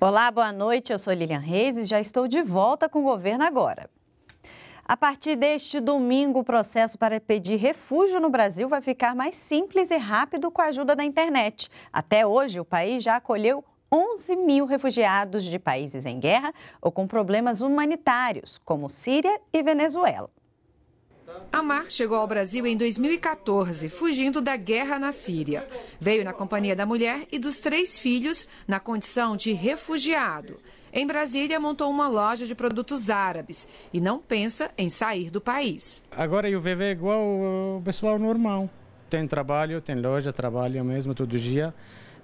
Olá, boa noite. Eu sou Lilian Reis e já estou de volta com o governo agora. A partir deste domingo, o processo para pedir refúgio no Brasil vai ficar mais simples e rápido com a ajuda da internet. Até hoje, o país já acolheu 11 mil refugiados de países em guerra ou com problemas humanitários, como Síria e Venezuela. Amar chegou ao Brasil em 2014, fugindo da guerra na Síria. Veio na companhia da mulher e dos três filhos, na condição de refugiado. Em Brasília, montou uma loja de produtos árabes e não pensa em sair do país. Agora eu vivo é igual o pessoal normal. Tem trabalho, tem loja, trabalho mesmo todo dia.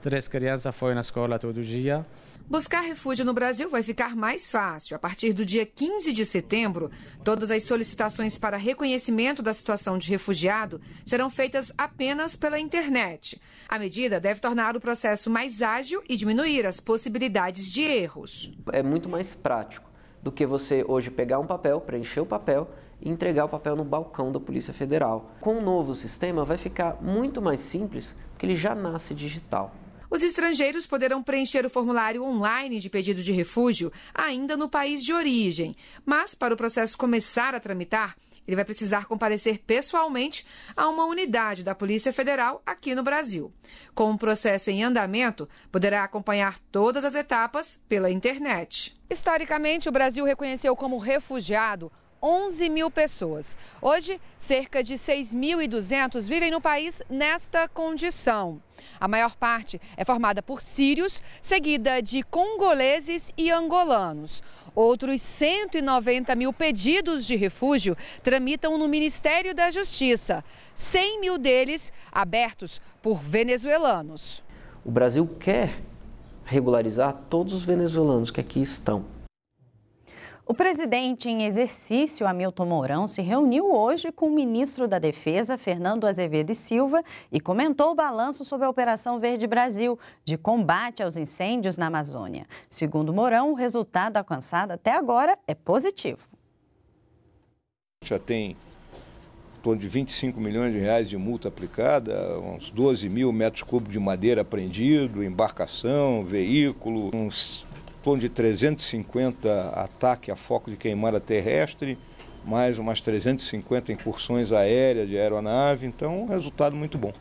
Três crianças foram na escola todo dia. Buscar refúgio no Brasil vai ficar mais fácil. A partir do dia 15 de setembro, todas as solicitações para reconhecimento da situação de refugiado serão feitas apenas pela internet. A medida deve tornar o processo mais ágil e diminuir as possibilidades de erros. É muito mais prático do que você hoje pegar um papel, preencher o papel e entregar o papel no balcão da Polícia Federal. Com o novo sistema, vai ficar muito mais simples, porque ele já nasce digital. Os estrangeiros poderão preencher o formulário online de pedido de refúgio ainda no país de origem, mas para o processo começar a tramitar, ele vai precisar comparecer pessoalmente a uma unidade da Polícia Federal aqui no Brasil. Com o processo em andamento, poderá acompanhar todas as etapas pela internet. Historicamente, o Brasil reconheceu como refugiado 11 mil pessoas. Hoje, cerca de 6.200 vivem no país nesta condição. A maior parte é formada por sírios, seguida de congoleses e angolanos. Outros 190 mil pedidos de refúgio tramitam no Ministério da Justiça, 100 mil deles abertos por venezuelanos. O Brasil quer regularizar todos os venezuelanos que aqui estão. O presidente em exercício, Hamilton Mourão, se reuniu hoje com o ministro da Defesa, Fernando Azevedo e Silva, e comentou o balanço sobre a Operação Verde Brasil, de combate aos incêndios na Amazônia. Segundo Mourão, o resultado alcançado até agora é positivo. Já tem em torno de 25 milhões de reais de multa aplicada, uns 12 mil metros cúbicos de madeira apreendido, embarcação, veículo, uns torno de 350 ataques a foco de queimada terrestre, mais umas 350 incursões aéreas de aeronave, então um resultado muito bom.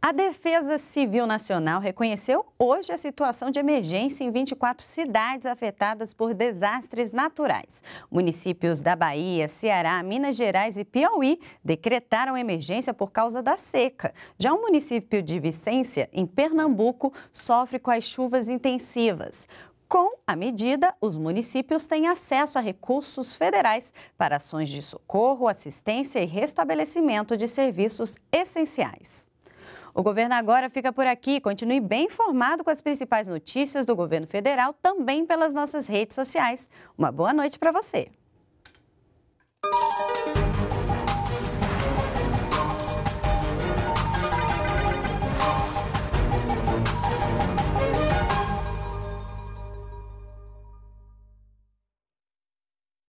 A Defesa Civil Nacional reconheceu hoje a situação de emergência em 24 cidades afetadas por desastres naturais. Municípios da Bahia, Ceará, Minas Gerais e Piauí decretaram emergência por causa da seca. Já o município de Vicência, em Pernambuco, sofre com as chuvas intensivas. Com a medida, os municípios têm acesso a recursos federais para ações de socorro, assistência e restabelecimento de serviços essenciais. O governo agora fica por aqui. Continue bem informado com as principais notícias do governo federal, também pelas nossas redes sociais. Uma boa noite para você.